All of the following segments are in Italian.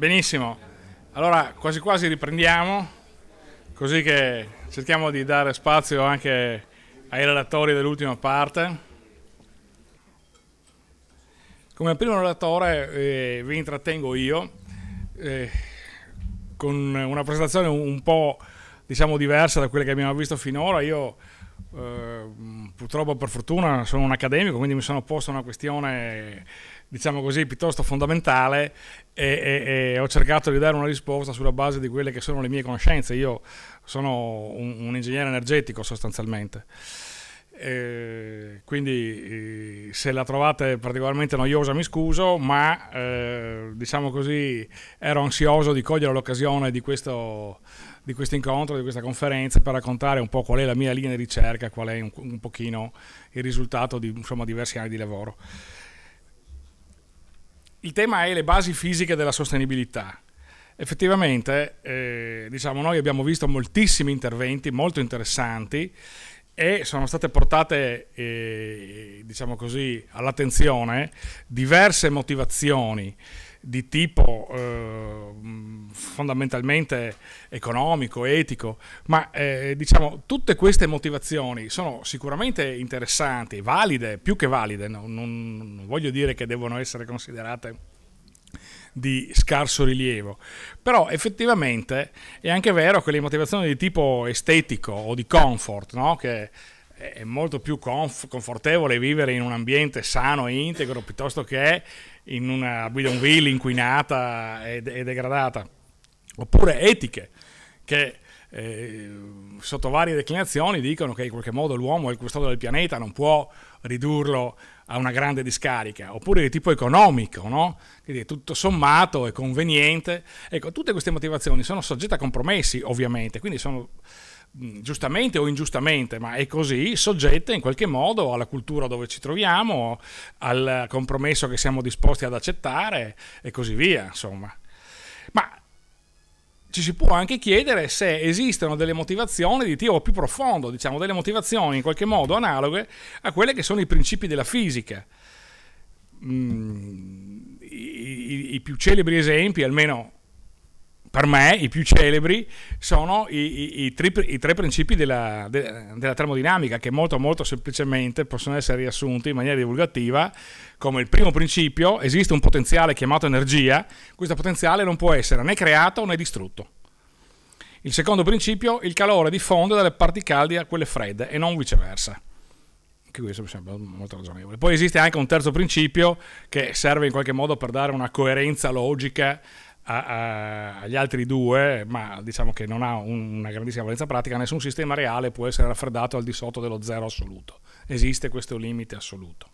Benissimo, allora quasi quasi riprendiamo, così che cerchiamo di dare spazio anche ai relatori dell'ultima parte. Come primo relatore eh, vi intrattengo io eh, con una presentazione un po' diciamo diversa da quella che abbiamo visto finora. Io eh, purtroppo per fortuna sono un accademico, quindi mi sono posto una questione diciamo così, piuttosto fondamentale e, e, e, ho cercato di dare una risposta sulla base di quelle che sono le mie conoscenze. Io sono un, un ingegnere energetico sostanzialmente. Eh, quindi se la trovate particolarmente noiosa mi scuso, ma eh, diciamo così ero ansioso di cogliere l'occasione di questo, di questo, incontro, di questa conferenza per raccontare un po' qual è la mia linea di ricerca, qual è un, un pochino il risultato di insomma, diversi anni di lavoro il tema è le basi fisiche della sostenibilità. Effettivamente, eh, diciamo, noi abbiamo visto moltissimi interventi molto interessanti e sono state portate, eh, diciamo all'attenzione diverse motivazioni di tipo eh, mm, fondamentalmente economico, etico, ma eh, diciamo tutte queste motivazioni sono sicuramente interessanti, valide, più che valide, no? non, non voglio dire che devono essere considerate di scarso rilievo. Però effettivamente è anche vero che le motivazioni di tipo estetico o di comfort, no? che è molto più conf- confortevole vivere in un ambiente sano e integro piuttosto che in una bidonville inquinata e, e degradata, oppure etiche che eh, sotto varie declinazioni dicono che in qualche modo l'uomo è il custode del pianeta, non può ridurlo a una grande discarica, oppure di tipo economico, no? quindi tutto sommato è conveniente. Ecco, tutte queste motivazioni sono soggette a compromessi ovviamente, quindi sono Mm, giustamente o ingiustamente, ma è così, soggette in qualche modo alla cultura dove ci troviamo, al compromesso che siamo disposti ad accettare e così via, insomma. Ma ci si può anche chiedere se esistono delle motivazioni di tipo più profondo, diciamo delle motivazioni in qualche modo analoghe a quelle che sono i principi della fisica. Mm, i, i, I più celebri esempi, almeno per me i più celebri sono i, i, i, tri, i tre principi della, de, della, termodinamica che molto molto semplicemente possono essere riassunti in maniera divulgativa come il primo principio esiste un potenziale chiamato energia, questo potenziale non può essere né creato né distrutto. Il secondo principio, il calore diffonde dalle parti calde a quelle fredde e non viceversa. Anche questo mi sembra molto ragionevole. Poi esiste anche un terzo principio che serve in qualche modo per dare una coerenza logica a, a, agli altri due, ma diciamo che non ha un, una grandissima valenza pratica, nessun sistema reale può essere raffreddato al di sotto dello zero assoluto. Esiste questo limite assoluto.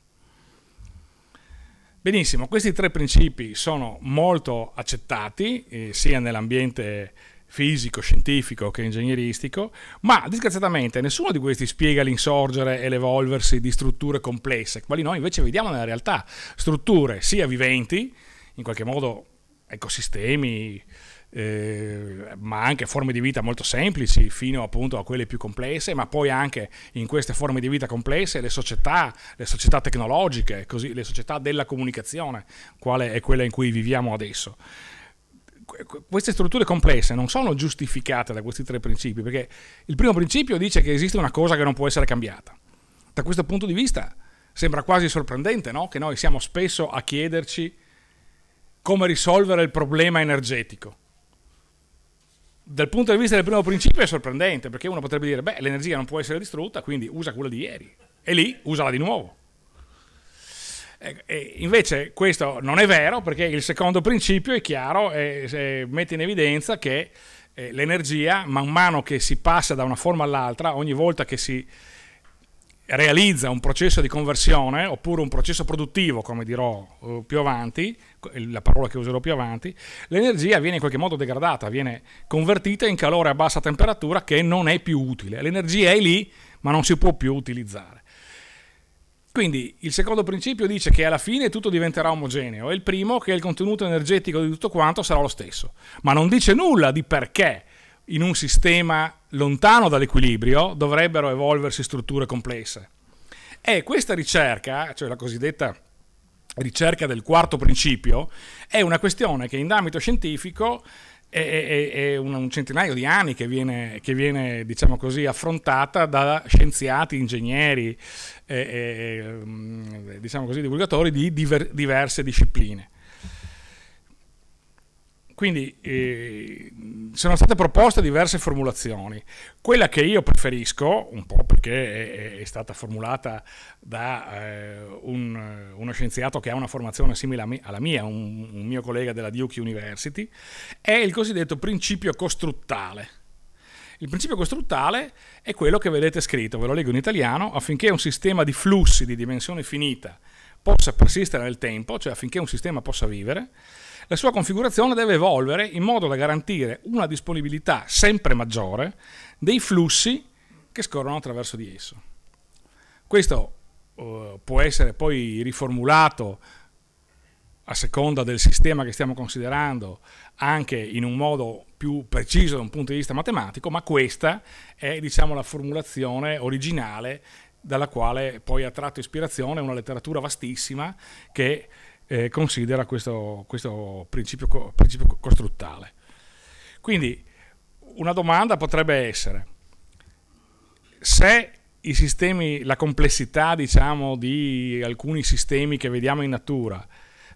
Benissimo, questi tre principi sono molto accettati eh, sia nell'ambiente fisico, scientifico che ingegneristico, ma disgraziatamente nessuno di questi spiega l'insorgere e l'evolversi di strutture complesse, quali noi invece vediamo nella realtà, strutture sia viventi, in qualche modo ecosistemi, eh, ma anche forme di vita molto semplici fino appunto a quelle più complesse, ma poi anche in queste forme di vita complesse le società, le società tecnologiche, così, le società della comunicazione, quale è quella in cui viviamo adesso. queste strutture complesse non sono giustificate da questi tre principi, perché il primo principio dice che esiste una cosa che non può essere cambiata. Da questo punto di vista sembra quasi sorprendente no? che noi siamo spesso a chiederci come risolvere il problema energetico. Dal punto di vista del primo principio è sorprendente, perché uno potrebbe dire, beh, l'energia non può essere distrutta, quindi usa quella di ieri. E lì usala di nuovo. E invece questo non è vero perché il secondo principio è chiaro e mette in evidenza che eh, l'energia, man mano che si passa da una forma all'altra, ogni volta che si realizza un processo di conversione oppure un processo produttivo, come dirò eh, più avanti, la parola che userò più avanti, l'energia viene in qualche modo degradata, viene convertita in calore a bassa temperatura che non è più utile. L'energia è lì, ma non si può più utilizzare. Quindi il secondo principio dice che alla fine tutto diventerà omogeneo e il primo che il contenuto energetico di tutto quanto sarà lo stesso, ma non dice nulla di perché in un sistema lontano dall'equilibrio dovrebbero evolversi strutture complesse. E questa ricerca, cioè la cosiddetta ricerca del quarto principio, è una questione che in ambito scientifico è, è, è un centinaio di anni che viene, che viene diciamo così, affrontata da scienziati, ingegneri, eh, eh, diciamo così, divulgatori di diver, diverse discipline. Quindi eh, sono state proposte diverse formulazioni. Quella che io preferisco, un po' perché è, è stata formulata da eh, un, uno scienziato che ha una formazione simile alla mia, un, un mio collega della Duke University, è il cosiddetto principio costruttale. Il principio costruttale è quello che vedete scritto, ve lo leggo in italiano, affinché un sistema di flussi di dimensione finita possa persistere nel tempo, cioè affinché un sistema possa vivere, la sua configurazione deve evolvere in modo da garantire una disponibilità sempre maggiore dei flussi che scorrono attraverso di esso. Questo uh, può essere poi riformulato a seconda del sistema che stiamo considerando anche in un modo più preciso da un punto di vista matematico, ma questa è diciamo, la formulazione originale dalla quale poi ha tratto ispirazione una letteratura vastissima che eh, considera questo, questo principio, principio costruttale. Quindi una domanda potrebbe essere se i sistemi, la complessità diciamo, di alcuni sistemi che vediamo in natura,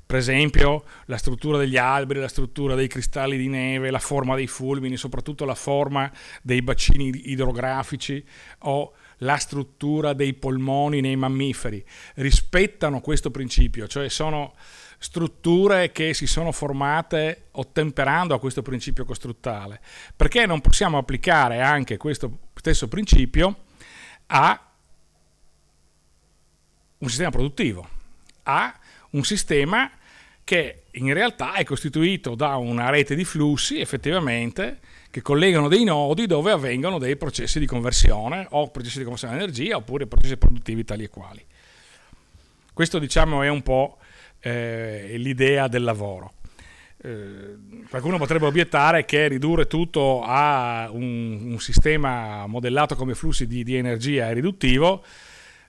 per esempio la struttura degli alberi, la struttura dei cristalli di neve, la forma dei fulmini, soprattutto la forma dei bacini idrografici o la struttura dei polmoni nei mammiferi, rispettano questo principio, cioè sono strutture che si sono formate ottemperando a questo principio costruttale. Perché non possiamo applicare anche questo stesso principio a un sistema produttivo, a un sistema che in realtà è costituito da una rete di flussi effettivamente che collegano dei nodi dove avvengono dei processi di conversione o processi di conversione di energia oppure processi produttivi tali e quali. Questo diciamo è un po' eh, l'idea del lavoro. Eh, qualcuno potrebbe obiettare che ridurre tutto a un, un sistema modellato come flussi di, di energia è riduttivo,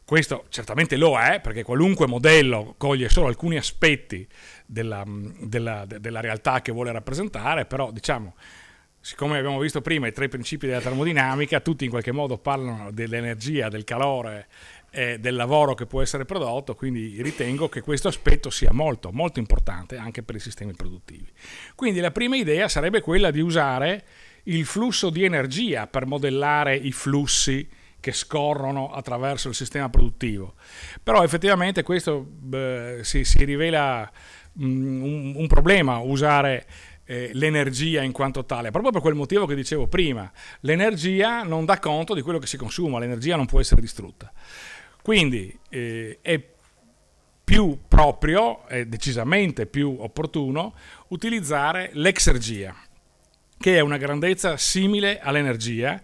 questo certamente lo è, perché qualunque modello coglie solo alcuni aspetti della, mm, della, della, realtà che vuole rappresentare, però diciamo siccome abbiamo visto prima i tre principi della termodinamica, tutti in qualche modo parlano dell'energia, del calore, eh, del lavoro che può essere prodotto, quindi ritengo che questo aspetto sia molto, molto importante anche per i sistemi produttivi. Quindi la prima idea sarebbe quella di usare il flusso di energia per modellare i flussi che scorrono attraverso il sistema produttivo. Però effettivamente questo eh, si, si, rivela mh, mm, un, un problema usare eh, l'energia in quanto tale, proprio per quel motivo che dicevo prima, l'energia non dà conto di quello che si consuma, l'energia non può essere distrutta. Quindi eh, è più proprio, è decisamente più opportuno utilizzare l'exergia, che è una grandezza simile all'energia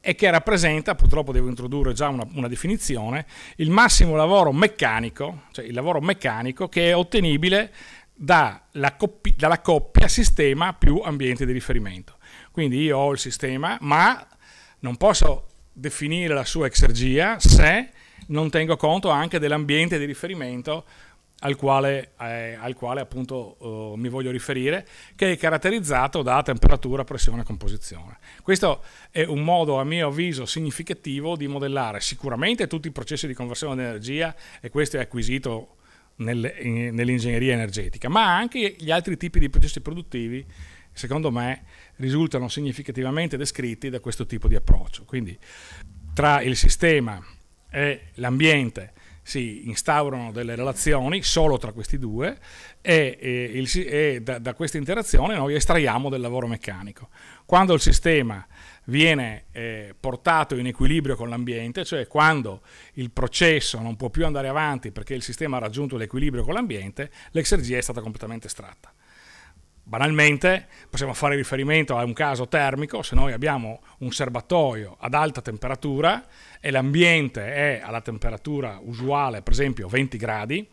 e che rappresenta, purtroppo devo introdurre già una, una, definizione, il massimo lavoro meccanico, cioè il lavoro meccanico che è ottenibile dalla coppia, dalla coppia sistema più ambiente di riferimento. Quindi io ho il sistema, ma non posso definire la sua exergia se non tengo conto anche dell'ambiente di riferimento al quale, eh, al quale appunto eh, mi voglio riferire, che è caratterizzato da temperatura, pressione e composizione. Questo è un modo, a mio avviso, significativo di modellare sicuramente tutti i processi di conversione di energia, e questo è acquisito nell'ingegneria energetica, ma anche gli altri tipi di processi produttivi, secondo me, risultano significativamente descritti da questo tipo di approccio. Quindi tra il sistema e l'ambiente si instaurano delle relazioni solo tra questi due e, e, il, e da, da questa interazione noi estraiamo del lavoro meccanico. Quando il sistema viene eh, portato in equilibrio con l'ambiente, cioè quando il processo non può più andare avanti perché il sistema ha raggiunto l'equilibrio con l'ambiente, l'exergia è stata completamente estratta. Banalmente possiamo fare riferimento a un caso termico, se noi abbiamo un serbatoio ad alta temperatura e l'ambiente è alla temperatura usuale, per esempio 20 gradi,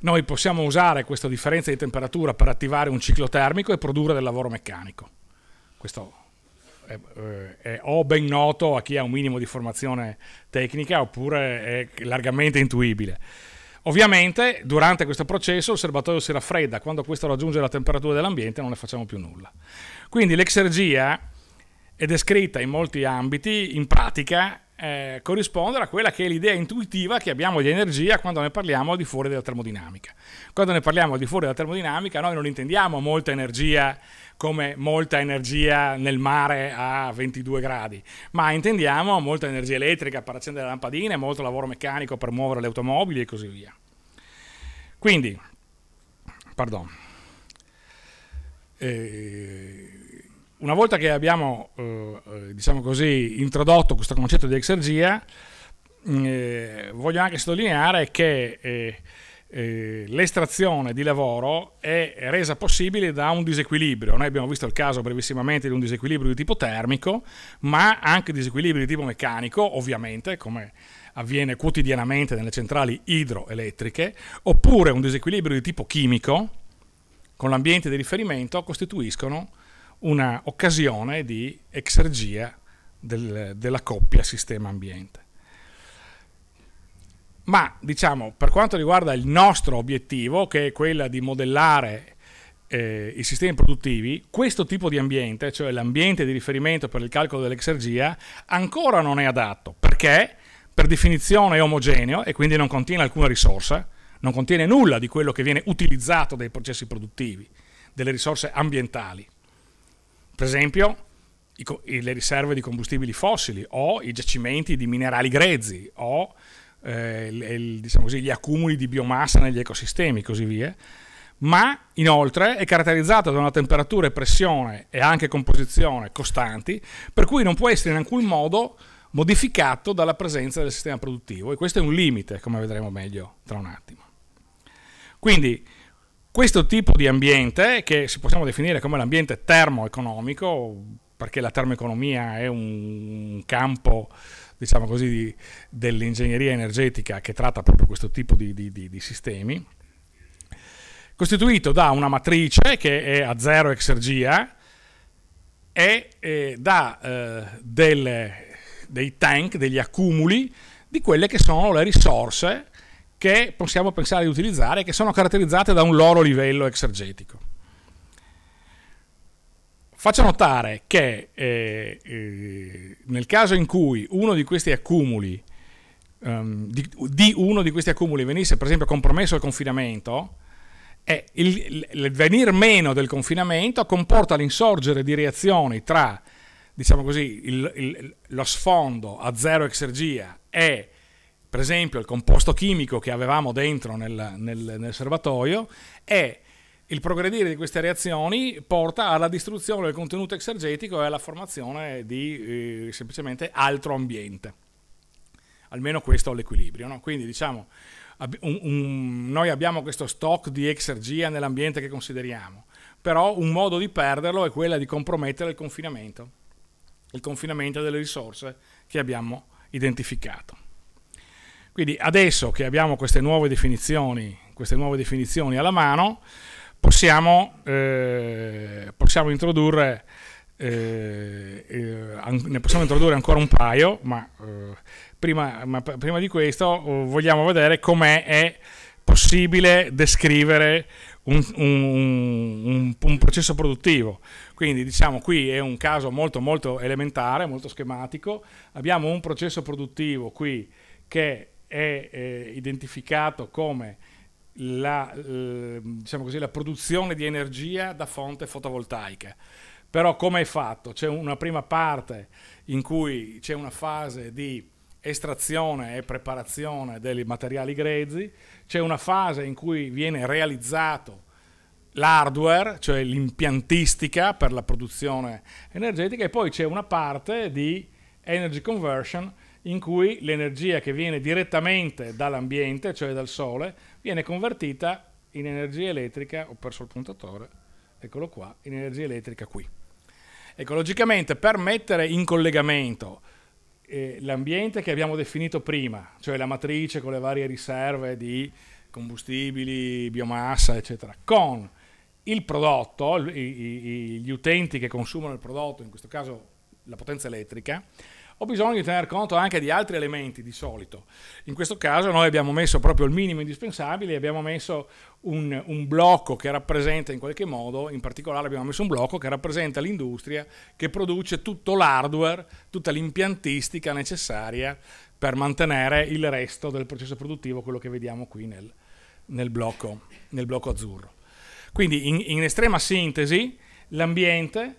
noi possiamo usare questa differenza di temperatura per attivare un ciclo termico e produrre del lavoro meccanico. Questo eh, è, o ben noto a chi ha un minimo di formazione tecnica oppure è largamente intuibile. Ovviamente durante questo processo il serbatoio si raffredda, quando questo raggiunge la temperatura dell'ambiente non ne facciamo più nulla. Quindi l'exergia è descritta in molti ambiti, in pratica eh, corrispondere a quella che è l'idea intuitiva che abbiamo di energia quando ne parliamo al di fuori della termodinamica. Quando ne parliamo al di fuori della termodinamica noi non intendiamo molta energia come molta energia nel mare a 22 gradi, ma intendiamo molta energia elettrica per accendere le lampadine, molto lavoro meccanico per muovere le automobili e così via. Quindi, pardon. Eh, una volta che abbiamo eh, eh, diciamo così, introdotto questo concetto di exergia, mm, eh, voglio anche sottolineare che eh, eh, l'estrazione di lavoro è resa possibile da un disequilibrio. Noi abbiamo visto il caso brevissimamente di un disequilibrio di tipo termico, ma anche disequilibri di tipo meccanico, ovviamente, come avviene quotidianamente nelle centrali idroelettriche, oppure un disequilibrio di tipo chimico, con l'ambiente di riferimento, costituiscono una occasione di exergia del, della coppia sistema-ambiente. Ma diciamo, per quanto riguarda il nostro obiettivo, che è quello di modellare eh, i sistemi produttivi, questo tipo di ambiente, cioè l'ambiente di riferimento per il calcolo dell'exergia, ancora non è adatto perché per definizione è omogeneo e quindi non contiene alcuna risorsa, non contiene nulla di quello che viene utilizzato dai processi produttivi, delle risorse ambientali. Per esempio i, i, le riserve di combustibili fossili o i giacimenti di minerali grezzi o eh, il, il, diciamo così, gli accumuli di biomassa negli ecosistemi e così via ma inoltre è caratterizzata da una temperatura e pressione e anche composizione costanti, per cui non può essere in alcun modo modificato dalla presenza del sistema produttivo e questo è un limite, come vedremo meglio tra un attimo. Quindi questo tipo di ambiente, che si possiamo definire come l'ambiente termoeconomico, perché la termoeconomia è un campo diciamo così, dell'ingegneria energetica che tratta proprio questo tipo di, di, di, di sistemi, costituito da una matrice che è a zero exergia e eh, da eh, delle, dei tank, degli accumuli di quelle che sono le risorse che possiamo pensare di utilizzare, che sono caratterizzate da un loro livello exergetico. Faccio notare che eh, eh, nel caso in cui uno di questi accumuli um, di, di, uno di questi accumuli venisse per esempio compromesso il confinamento, eh, il, il, venir meno del confinamento comporta l'insorgere di reazioni tra diciamo così, il, lo sfondo a zero exergia e per esempio il composto chimico che avevamo dentro nel, nel, nel serbatoio e il progredire di queste reazioni porta alla distruzione del contenuto exergetico e alla formazione di eh, semplicemente altro ambiente. Almeno questo è l'equilibrio. No? Quindi diciamo, un, un, noi abbiamo questo stock di exergia nell'ambiente che consideriamo, però un modo di perderlo è quello di compromettere il confinamento, il confinamento delle risorse che abbiamo identificato. Quindi adesso che abbiamo queste nuove definizioni, queste nuove definizioni alla mano, possiamo, eh, possiamo introdurre eh, eh, ne possiamo introdurre ancora un paio, ma, eh, prima, ma prima, di questo oh, vogliamo vedere com'è è possibile descrivere un, un, un, un, processo produttivo. Quindi diciamo qui è un caso molto molto elementare, molto schematico. Abbiamo un processo produttivo qui che è eh, identificato come la, eh, diciamo così, la, produzione di energia da fonte fotovoltaica. Però come è fatto? C'è una prima parte in cui c'è una fase di estrazione e preparazione dei materiali grezzi, c'è una fase in cui viene realizzato l'hardware, cioè l'impiantistica per la produzione energetica e poi c'è una parte di energy conversion in cui l'energia che viene direttamente dall'ambiente, cioè dal sole, viene convertita in energia elettrica, ho perso il puntatore, eccolo qua, in energia elettrica qui. Ecologicamente, per mettere in collegamento eh, l'ambiente che abbiamo definito prima, cioè la matrice con le varie riserve di combustibili, biomassa, eccetera, con il prodotto, gli utenti che consumano il prodotto, in questo caso la potenza elettrica, ho bisogno di tener conto anche di altri elementi di solito. In questo caso noi abbiamo messo proprio il minimo indispensabile, abbiamo messo un, un blocco che rappresenta in qualche modo, in particolare abbiamo messo un blocco che rappresenta l'industria che produce tutto l'hardware, tutta l'impiantistica necessaria per mantenere il resto del processo produttivo, quello che vediamo qui nel, nel, blocco, nel blocco, azzurro. Quindi in, in estrema sintesi l'ambiente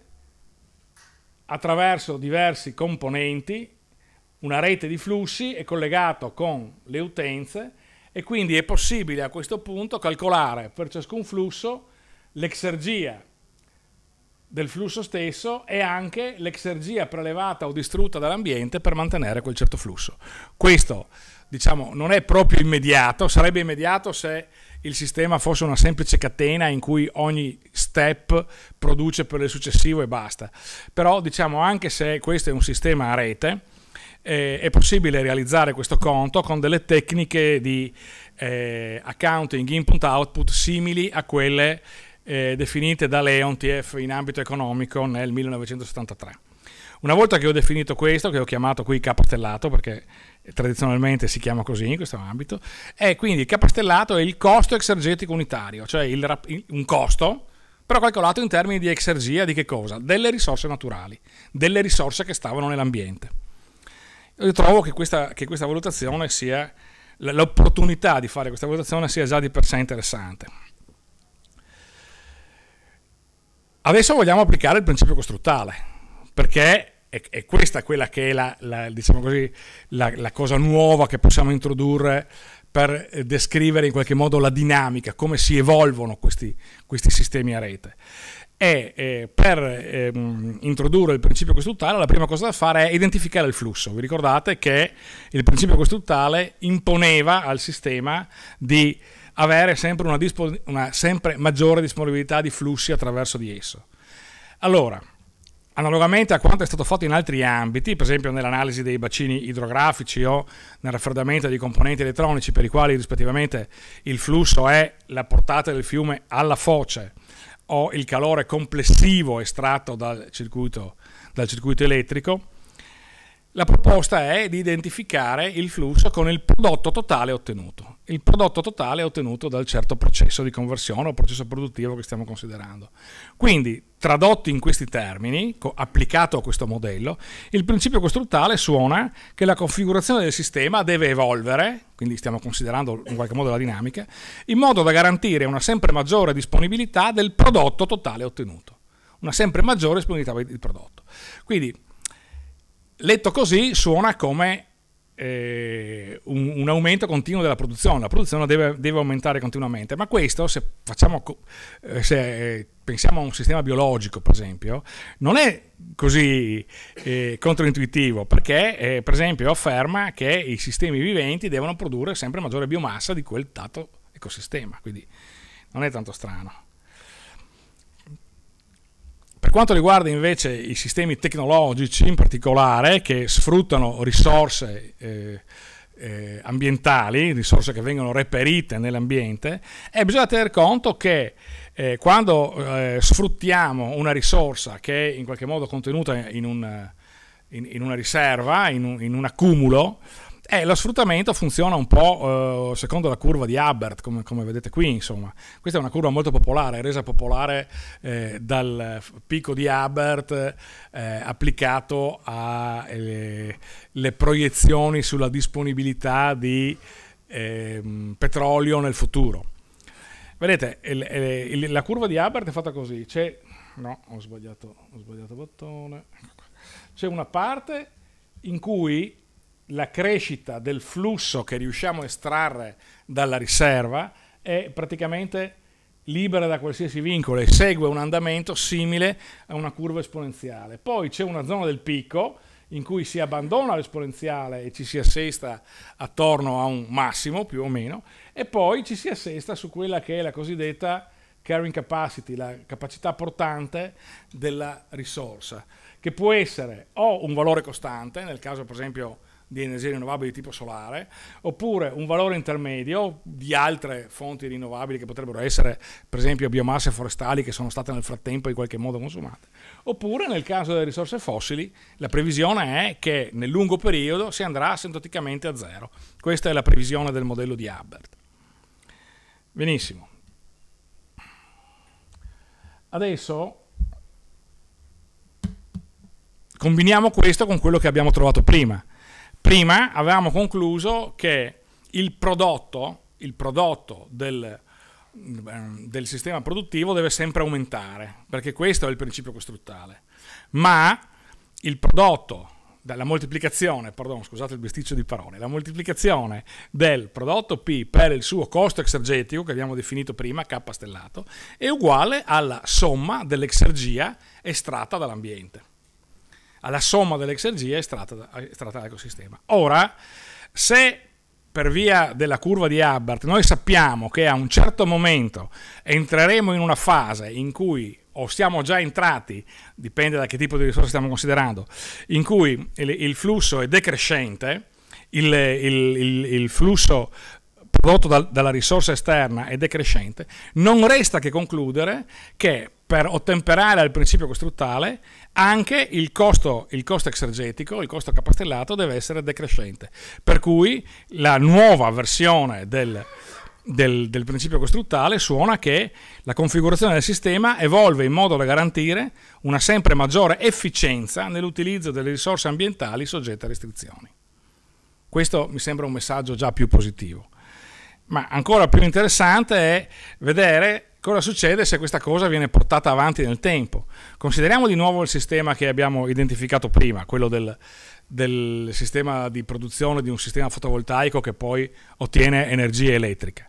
attraverso diversi componenti, una rete di flussi è collegato con le utenze e quindi è possibile a questo punto calcolare per ciascun flusso l'exergia del flusso stesso e anche l'exergia prelevata o distrutta dall'ambiente per mantenere quel certo flusso. Questo diciamo non è proprio immediato, sarebbe immediato se il sistema fosse una semplice catena in cui ogni step produce per il successivo e basta. Però diciamo anche se questo è un sistema a rete, eh, è possibile realizzare questo conto con delle tecniche di eh, accounting input-output simili a quelle eh, definite da Leontief in ambito economico nel 1973. Una volta che ho definito questo, che ho chiamato qui capastellato, perché tradizionalmente si chiama così in questo ambito, è quindi il capastellato è il costo exergetico unitario, cioè il, un costo però calcolato in termini di exergia di che cosa? Delle risorse naturali, delle risorse che stavano nell'ambiente. Io trovo che questa, che questa valutazione sia, l'opportunità di fare questa valutazione sia già di per sé interessante. Adesso vogliamo applicare il principio costruttale, perché è, questa quella che è la, la, diciamo così, la, la, cosa nuova che possiamo introdurre per eh, descrivere in qualche modo la dinamica, come si evolvono questi, questi sistemi a rete. E eh, per ehm, introdurre il principio costruttale, la prima cosa da fare è identificare il flusso. Vi ricordate che il principio costruttale imponeva al sistema di avere sempre una, una sempre maggiore disponibilità di flussi attraverso di esso. Allora, Analogamente a quanto è stato fatto in altri ambiti, per esempio nell'analisi dei bacini idrografici o nel raffreddamento di componenti elettronici per i quali rispettivamente il flusso è la portata del fiume alla foce o il calore complessivo estratto dal circuito, dal circuito elettrico, la proposta è di identificare il flusso con il prodotto totale ottenuto, il prodotto totale ottenuto dal certo processo di conversione o processo produttivo che stiamo considerando. Quindi, tradotto in questi termini, applicato a questo modello, il principio costruttuale suona che la configurazione del sistema deve evolvere, quindi stiamo considerando in qualche modo la dinamica, in modo da garantire una sempre maggiore disponibilità del prodotto totale ottenuto, una sempre maggiore disponibilità del prodotto. Quindi, letto così suona come eh, un, un, aumento continuo della produzione, la produzione deve, deve aumentare continuamente, ma questo se, facciamo, eh, se eh, pensiamo a un sistema biologico per esempio, non è così eh, controintuitivo perché eh, per esempio afferma che i sistemi viventi devono produrre sempre maggiore biomassa di quel dato ecosistema, quindi non è tanto strano. Per quanto riguarda invece i sistemi tecnologici in particolare che sfruttano risorse eh, eh, ambientali, risorse che vengono reperite nell'ambiente, eh, bisogna tener conto che eh, quando eh, sfruttiamo una risorsa che è in qualche modo contenuta in, un, in, in una riserva, in un, in un accumulo, eh, lo sfruttamento funziona un po' eh, secondo la curva di Abbert, come, come, vedete qui, insomma. Questa è una curva molto popolare, resa popolare eh, dal picco di Abbert eh, applicato alle eh, proiezioni sulla disponibilità di ehm, petrolio nel futuro. Vedete, il, eh, il, la curva di Abbert è fatta così, c'è... No, ho sbagliato, ho sbagliato bottone. C'è una parte in cui la crescita del flusso che riusciamo a estrarre dalla riserva è praticamente libera da qualsiasi vincolo e segue un andamento simile a una curva esponenziale. Poi c'è una zona del picco in cui si abbandona l'esponenziale e ci si assesta attorno a un massimo più o meno e poi ci si assesta su quella che è la cosiddetta carrying capacity, la capacità portante della risorsa, che può essere o un valore costante, nel caso per esempio di energie rinnovabili tipo solare, oppure un valore intermedio di altre fonti rinnovabili che potrebbero essere per esempio biomasse forestali che sono state nel frattempo in qualche modo consumate, oppure nel caso delle risorse fossili la previsione è che nel lungo periodo si andrà asintoticamente a zero. Questa è la previsione del modello di Hubbard. Benissimo. Adesso combiniamo questo con quello che abbiamo trovato prima, prima avevamo concluso che il prodotto, il prodotto del, ehm, del sistema produttivo deve sempre aumentare, perché questo è il principio costruttale. Ma il prodotto la moltiplicazione, pardon, scusate il besticcio di parole, la moltiplicazione del prodotto P per il suo costo exergetico che abbiamo definito prima, K stellato, è uguale alla somma dell'exergia estratta dall'ambiente alla somma dell'exergia estratta, estratta dall'ecosistema. Ora, se per via della curva di Hubbard noi sappiamo che a un certo momento entreremo in una fase in cui o siamo già entrati, dipende da che tipo di risorse stiamo considerando, in cui il, il flusso è decrescente, il, il, il flusso prodotto da, dalla risorsa esterna è decrescente, non resta che concludere che per ottemperare al principio costruttale, anche il costo, il costo, exergetico, il costo capastellato deve essere decrescente. Per cui la nuova versione del, del, del principio costruttale suona che la configurazione del sistema evolve in modo da garantire una sempre maggiore efficienza nell'utilizzo delle risorse ambientali soggette a restrizioni. Questo mi sembra un messaggio già più positivo. Ma ancora più interessante è vedere Cosa succede se questa cosa viene portata avanti nel tempo? Consideriamo di nuovo il sistema che abbiamo identificato prima, quello del, del sistema di produzione di un sistema fotovoltaico che poi ottiene energia elettrica.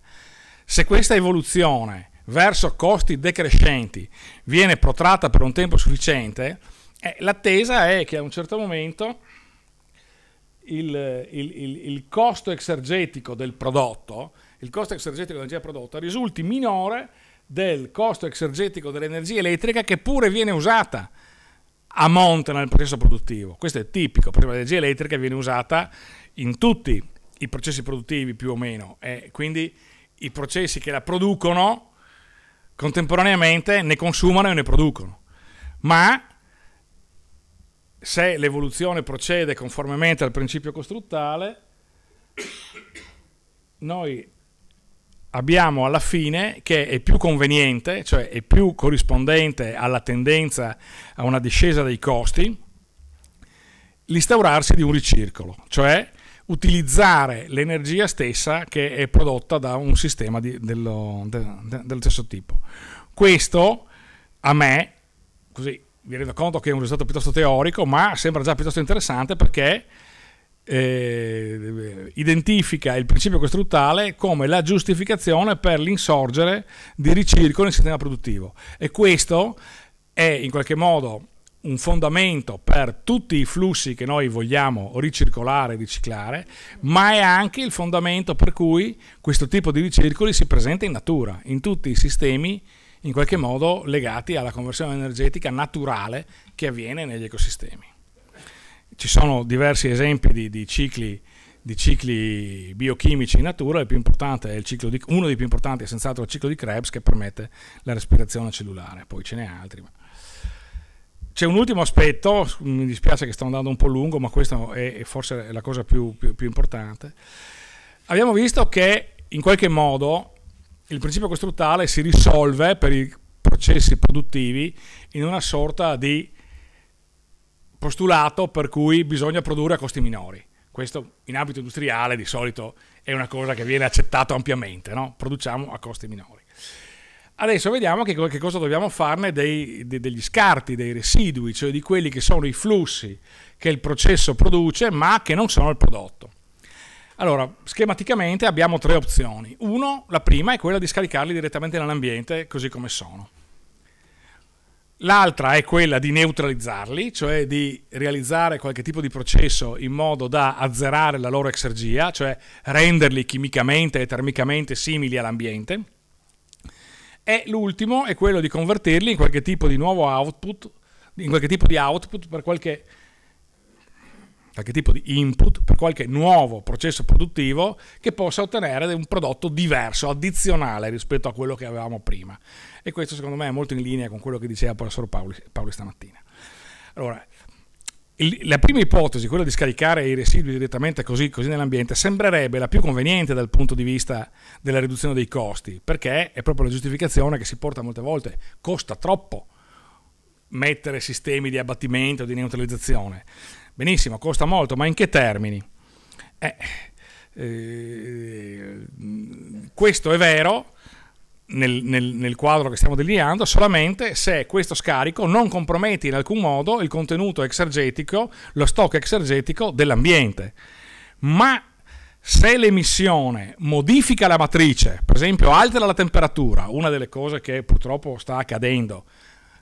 Se questa evoluzione verso costi decrescenti viene protratta per un tempo sufficiente, eh, l'attesa è che a un certo momento il, il, il, il costo exergetico del prodotto, il costo exergetico dell'energia prodotta risulti minore del costo exergetico dell'energia elettrica che pure viene usata a monte nel processo produttivo. Questo è tipico, perché l'energia elettrica viene usata in tutti i processi produttivi più o meno e eh, quindi i processi che la producono contemporaneamente ne consumano e ne producono. Ma se l'evoluzione procede conformemente al principio costruttale, noi abbiamo alla fine che è più conveniente, cioè è più corrispondente alla tendenza a una discesa dei costi, l'instaurarsi di un ricircolo, cioè utilizzare l'energia stessa che è prodotta da un sistema di, dello, de, de, dello, stesso tipo. Questo a me, così vi rendo conto che è un risultato piuttosto teorico, ma sembra già piuttosto interessante perché eh, identifica il principio costruttale come la giustificazione per l'insorgere di ricirco nel sistema produttivo e questo è in qualche modo un fondamento per tutti i flussi che noi vogliamo ricircolare, riciclare, ma è anche il fondamento per cui questo tipo di ricircoli si presenta in natura, in tutti i sistemi in qualche modo legati alla conversione energetica naturale che avviene negli ecosistemi ci sono diversi esempi di, di, cicli, di, cicli, biochimici in natura, di, uno dei più importanti è senz'altro il ciclo di Krebs che permette la respirazione cellulare, poi ce n'è altri. C'è un ultimo aspetto, mi dispiace che sto andando un po' lungo, ma questa è forse la cosa più, più, più importante. Abbiamo visto che in qualche modo il principio costruttale si risolve per i processi produttivi in una sorta di postulato per cui bisogna produrre a costi minori. Questo in ambito industriale di solito è una cosa che viene accettata ampiamente, no? produciamo a costi minori. Adesso vediamo che, che cosa dobbiamo farne dei, de, degli scarti, dei residui, cioè di quelli che sono i flussi che il processo produce ma che non sono il prodotto. Allora, schematicamente abbiamo tre opzioni. Uno, la prima è quella di scaricarli direttamente nell'ambiente così come sono. L'altra è quella di neutralizzarli, cioè di realizzare qualche tipo di processo in modo da azzerare la loro exergia, cioè renderli chimicamente e termicamente simili all'ambiente. E l'ultimo è quello di convertirli in qualche tipo di nuovo output, in qualche tipo di output per qualche qualche tipo di input per qualche nuovo processo produttivo che possa ottenere un prodotto diverso, addizionale rispetto a quello che avevamo prima. E questo secondo me è molto in linea con quello che diceva il professor Paoli, Paoli stamattina. Allora, la prima ipotesi, quella di scaricare i residui direttamente così, così, nell'ambiente, sembrerebbe la più conveniente dal punto di vista della riduzione dei costi, perché è proprio la giustificazione che si porta molte volte, costa troppo mettere sistemi di abbattimento, di neutralizzazione. Benissimo, costa molto, ma in che termini? Eh, eh, questo è vero nel, nel, nel, quadro che stiamo delineando solamente se questo scarico non compromette in alcun modo il contenuto exergetico, lo stock exergetico dell'ambiente. Ma se l'emissione modifica la matrice, per esempio altera la temperatura, una delle cose che purtroppo sta accadendo,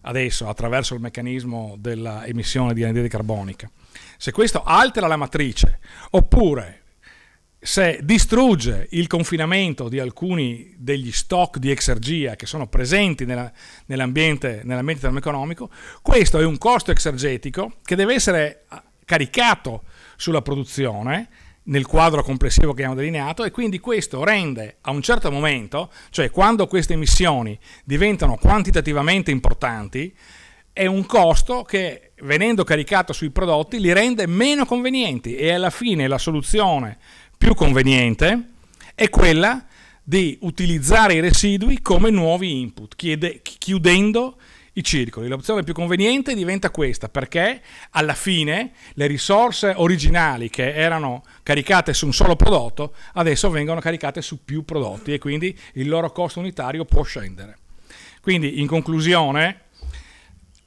adesso attraverso il meccanismo dell'emissione di anidride carbonica, se questo altera la matrice oppure se distrugge il confinamento di alcuni degli stock di exergia che sono presenti nell'ambiente nell termoeconomico, questo è un costo exergetico che deve essere ah, caricato sulla produzione nel quadro complessivo che abbiamo delineato e quindi questo rende a un certo momento, cioè quando queste emissioni diventano quantitativamente importanti, è un costo che venendo caricato sui prodotti li rende meno convenienti e alla fine la soluzione più conveniente è quella di utilizzare i residui come nuovi input, chiude, chiudendo i circoli. L'opzione più conveniente diventa questa perché alla fine le risorse originali che erano caricate su un solo prodotto adesso vengono caricate su più prodotti e quindi il loro costo unitario può scendere. Quindi in conclusione,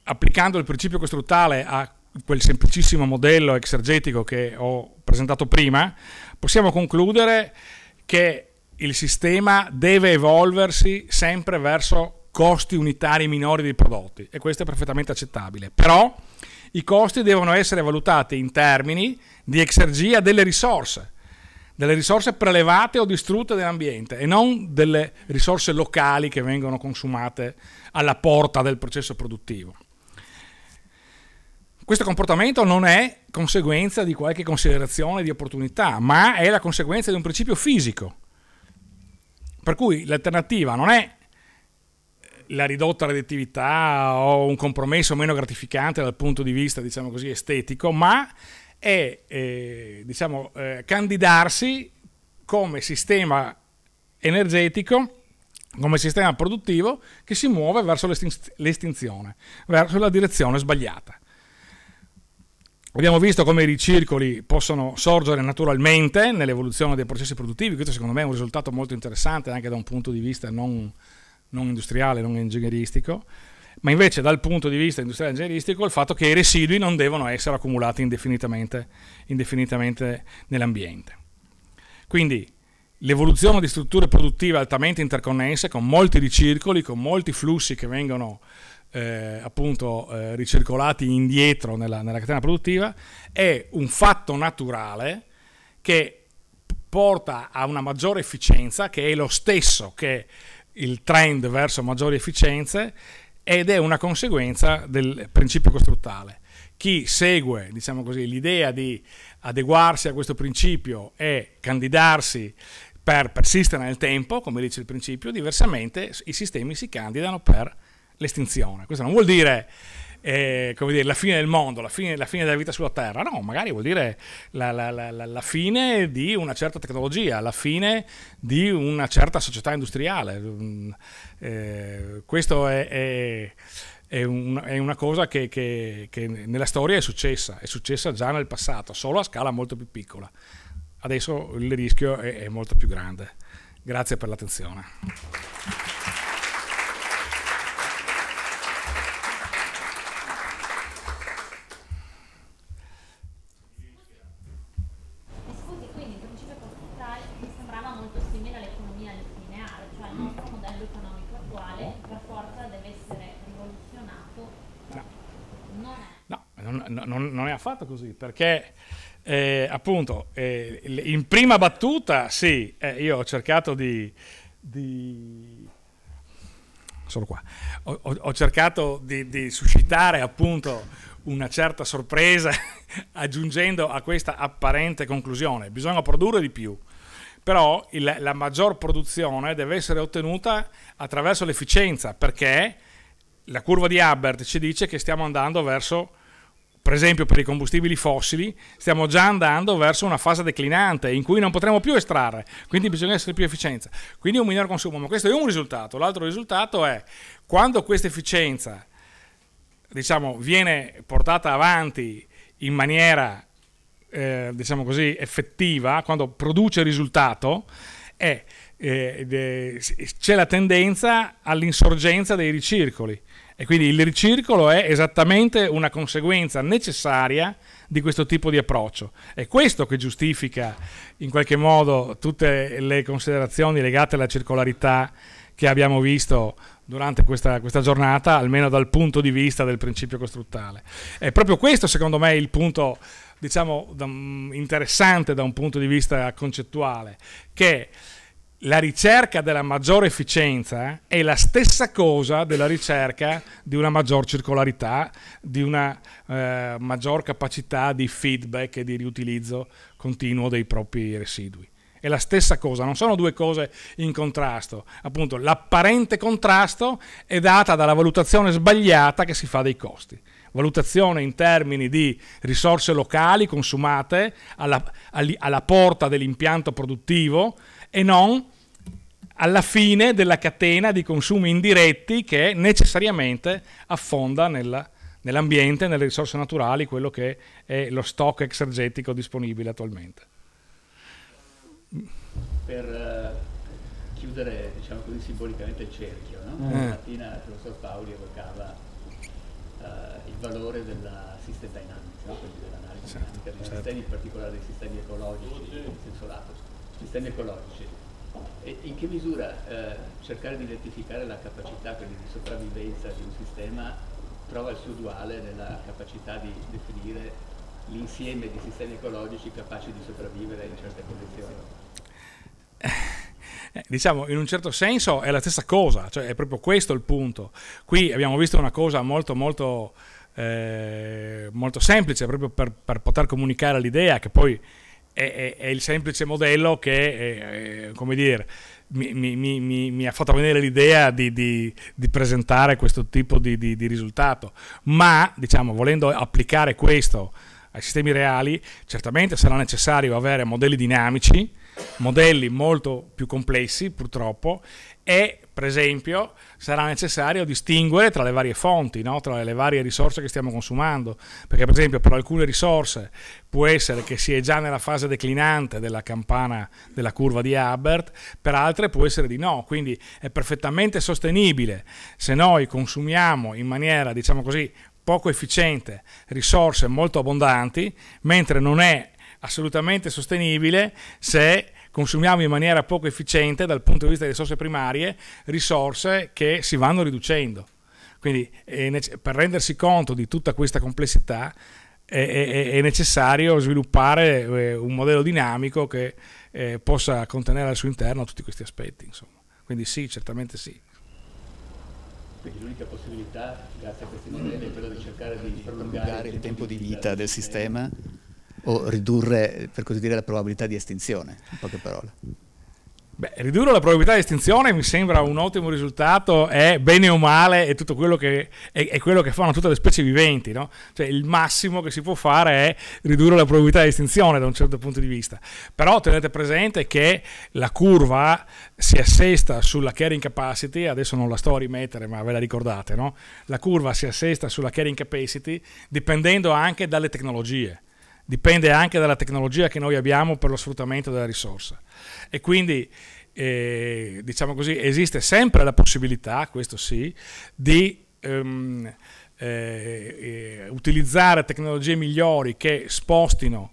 applicando il principio costruttale a quel semplicissimo modello exergetico che ho presentato prima, possiamo concludere che il sistema deve evolversi sempre verso costi unitari minori dei prodotti e questo è perfettamente accettabile. Però i costi devono essere valutati in termini di exergia delle risorse, delle risorse prelevate o distrutte dall'ambiente e non delle risorse locali che vengono consumate alla porta del processo produttivo. Questo comportamento non è conseguenza di qualche considerazione di opportunità, ma è la conseguenza di un principio fisico. Per cui l'alternativa non è la ridotta redditività o un compromesso meno gratificante dal punto di vista diciamo così, estetico, ma è eh, diciamo, eh, candidarsi come sistema energetico, come sistema produttivo che si muove verso l'estinzione, verso la direzione sbagliata. Abbiamo visto come i ricircoli possono sorgere naturalmente nell'evoluzione dei processi produttivi, questo secondo me è un risultato molto interessante anche da un punto di vista non, non industriale, non ingegneristico, ma invece dal punto di vista industriale e ingegneristico il fatto che i residui non devono essere accumulati indefinitamente, indefinitamente nell'ambiente. Quindi l'evoluzione di strutture produttive altamente interconnesse, con molti ricircoli, con molti flussi che vengono eh, appunto eh, ricircolati indietro nella, nella catena produttiva, è un fatto naturale che porta a una maggiore efficienza, che è lo stesso che il trend verso maggiori efficienze ed è una conseguenza del principio costruttale. Chi segue diciamo così, l'idea di adeguarsi a questo principio e candidarsi per persistere nel tempo, come dice il principio, diversamente i sistemi si candidano per l'estinzione. Questo non vuol dire eh, come dire, la fine del mondo, la fine, la fine, della vita sulla Terra, no, magari vuol dire la, la, la, fine di una certa tecnologia, la fine di una certa società industriale. Mm, eh, questo è, è è, una cosa che, che, che, nella storia è successa, è successa già nel passato, solo a scala molto più piccola. Adesso il rischio è, è molto più grande. Grazie per l'attenzione. non, non, è affatto così, perché eh, appunto eh, in prima battuta sì, eh, io ho cercato di... di solo qua, ho, ho, ho cercato di, di suscitare appunto una certa sorpresa aggiungendo a questa apparente conclusione. Bisogna produrre di più, però il, la maggior produzione deve essere ottenuta attraverso l'efficienza, perché la curva di Abbert ci dice che stiamo andando verso per esempio per i combustibili fossili, stiamo già andando verso una fase declinante in cui non potremo più estrarre, quindi bisogna essere più efficienti, quindi un minor consumo, ma questo è un risultato, l'altro risultato è quando questa efficienza diciamo, viene portata avanti in maniera eh, diciamo così, effettiva, quando produce risultato, è, eh, c'è la tendenza all'insorgenza dei ricircoli e quindi il ricircolo è esattamente una conseguenza necessaria di questo tipo di approccio. È questo che giustifica in qualche modo tutte le considerazioni legate alla circolarità che abbiamo visto durante questa, questa, giornata, almeno dal punto di vista del principio costruttale. È proprio questo, secondo me, il punto diciamo, interessante da un punto di vista concettuale, che la ricerca della maggiore efficienza eh, è la stessa cosa della ricerca di una maggior circolarità, di una eh, maggior capacità di feedback e di riutilizzo continuo dei propri residui. È la stessa cosa, non sono due cose in contrasto. Appunto, l'apparente contrasto è data dalla valutazione sbagliata che si fa dei costi valutazione in termini di risorse locali consumate alla, alla porta dell'impianto produttivo e non alla fine della catena di consumi indiretti che necessariamente affonda nella, nell'ambiente, nelle risorse naturali, quello che è lo stock exergetico disponibile attualmente. Per uh, chiudere, diciamo così, simbolicamente il cerchio, no? Eh. mattina il professor Paoli evocava uh, il valore della system dynamics, no? quindi dell'analisi certo, dinamica dei certo. sistemi, in particolare dei sistemi ecologici, in senso lato, sistemi ecologici, e in che misura eh, cercare di identificare la capacità quindi di sopravvivenza di un sistema trova il suo duale nella capacità di definire l'insieme di sistemi ecologici capaci di sopravvivere in certe condizioni? Eh, eh diciamo, in un certo senso è la stessa cosa, cioè è proprio questo il punto. Qui abbiamo visto una cosa molto, molto, eh, molto semplice, proprio per, per poter comunicare l'idea che poi è, è, il semplice modello che, è, eh, eh, come dire, mi, mi, mi, mi, ha fatto venire l'idea di, di, di, presentare questo tipo di, di, risultato, ma diciamo, volendo applicare questo ai sistemi reali, certamente sarà necessario avere modelli dinamici modelli molto più complessi purtroppo e per esempio sarà necessario distinguere tra le varie fonti, no? tra le varie risorse che stiamo consumando, perché per esempio per alcune risorse può essere che si è già nella fase declinante della campana della curva di Albert, per altre può essere di no, quindi è perfettamente sostenibile se noi consumiamo in maniera diciamo così poco efficiente risorse molto abbondanti, mentre non è assolutamente sostenibile se consumiamo in maniera poco efficiente dal punto di vista delle risorse primarie risorse che si vanno riducendo. Quindi per rendersi conto di tutta questa complessità è, è, è necessario sviluppare eh, un modello dinamico che eh, possa contenere al suo interno tutti questi aspetti. Insomma. Quindi sì, certamente sì. Quindi l'unica possibilità, grazie a questi modelli, è quella di cercare di prolungare il tempo di vita del sistema o ridurre, per così dire, la probabilità di estinzione, in poche parole. Beh, ridurre la probabilità di estinzione mi sembra un ottimo risultato, è bene o male, è tutto quello che, è, è quello che fanno tutte le specie viventi, no? cioè, il massimo che si può fare è ridurre la probabilità di estinzione da un certo punto di vista. Però tenete presente che la curva si assesta sulla carrying capacity, adesso non la sto a rimettere, ma ve la ricordate, no? La curva si assesta sulla carrying capacity dipendendo anche dalle tecnologie dipende anche dalla tecnologia che noi abbiamo per lo sfruttamento della risorsa. E quindi, eh, diciamo così, esiste sempre la possibilità, questo sì, di ehm, eh, eh utilizzare tecnologie migliori che spostino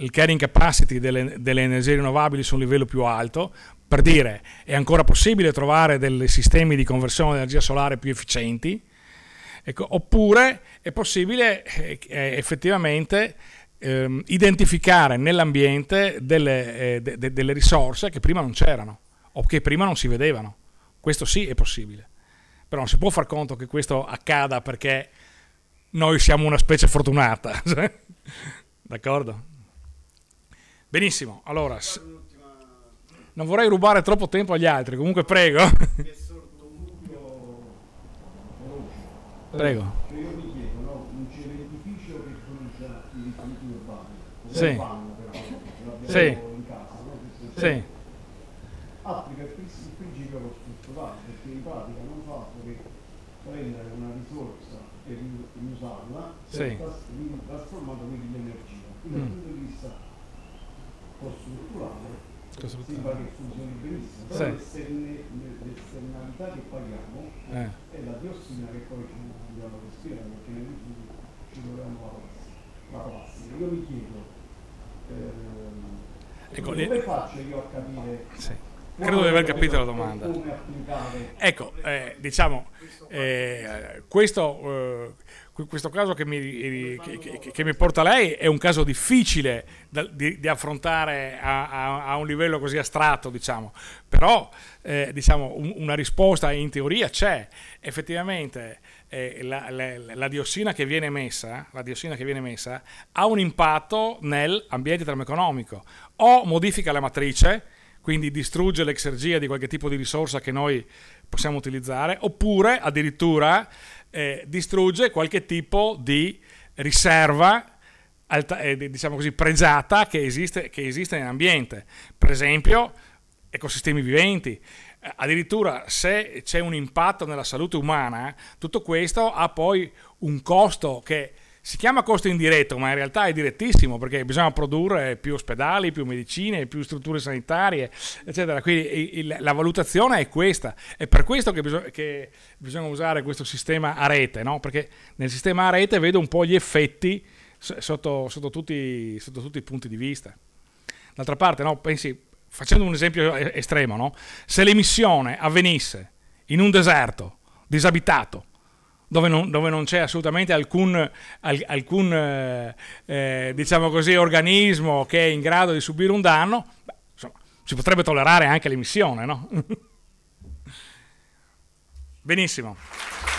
il carrying capacity delle, delle energie rinnovabili su un livello più alto, per dire è ancora possibile trovare dei sistemi di conversione dell'energia solare più efficienti, ecco, oppure è possibile eh, eh, effettivamente ehm, identificare nell'ambiente delle, eh, de, de, delle, risorse che prima non c'erano o che prima non si vedevano. Questo sì è possibile, però non si può far conto che questo accada perché noi siamo una specie fortunata. Cioè, d'accordo? Benissimo, allora... Non vorrei rubare troppo tempo agli altri, comunque prego. prego. Cioè, sì. Panna, però, sì. Casa, no? sì. Applica il principio strutturale, perché in pratica non fa altro che prendere una risorsa e usarla, sì. trasformata quindi in energia. Quindi mm. dal punto di vista strutturale sembra che funzioni benissimo, però sì. l'esternalità che paghiamo eh. è la diossina che poi ci dobbiamo respirare perché noi ci troviamo la plastica. Io mi chiedo eh, ecco, come faccio io a capire? Sì. Credo di aver capito la domanda. Ecco, eh, diciamo, eh, questo, eh, questo, caso che mi, eh, che, che, che mi, porta lei è un caso difficile da, di, di, affrontare a, a, a, un livello così astratto, diciamo. però eh, diciamo, un, una risposta in teoria c'è. Effettivamente eh, la, la, la, diossina messa, la, diossina che viene messa, ha un impatto nell'ambiente termoeconomico. O modifica la matrice, quindi distrugge l'exergia di qualche tipo di risorsa che noi possiamo utilizzare, oppure addirittura eh, distrugge qualche tipo di riserva alta, eh, diciamo così, pregiata che esiste, che esiste nell'ambiente. Per esempio, ecosistemi viventi addirittura se c'è un impatto nella salute umana, tutto questo ha poi un costo che si chiama costo indiretto, ma in realtà è direttissimo perché bisogna produrre più ospedali, più medicine, più strutture sanitarie, eccetera. Quindi il, la valutazione è questa. È per questo che, bisog che bisogna usare questo sistema a rete, no? perché nel sistema a rete vedo un po' gli effetti sotto, sotto, tutti, sotto tutti i punti di vista. D'altra parte, no, pensi, facendo un esempio eh, estremo, no? se l'emissione avvenisse in un deserto disabitato, dove non, non c'è assolutamente alcun, alcun eh, eh, diciamo così, organismo che è in grado di subire un danno, beh, insomma, si potrebbe tollerare anche l'emissione, no? Benissimo.